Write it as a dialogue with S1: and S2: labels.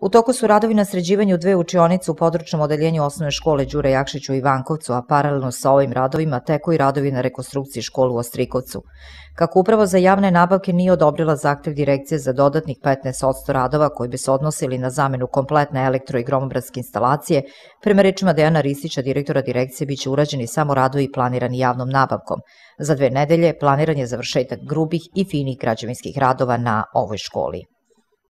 S1: U toku su radovi na sređivanju dve učionice u područnom odeljenju osnovne škole Đure Jakšiću i Vankovcu, a paralelno sa ovim radovima teku i radovi na rekonstrukciji školu u Ostrikovcu. Kako upravo za javne nabavke nije odobrila zahtev direkcije za dodatnih 15% radova koji bi se odnosili na zamenu kompletne elektro i gromobranske instalacije, prema rečima Dejana Ristića, direktora direkcije, biće urađeni samo radovi planirani javnom nabavkom. Za dve nedelje planiran je završetak grubih i finih građevinskih radova na ovoj školi.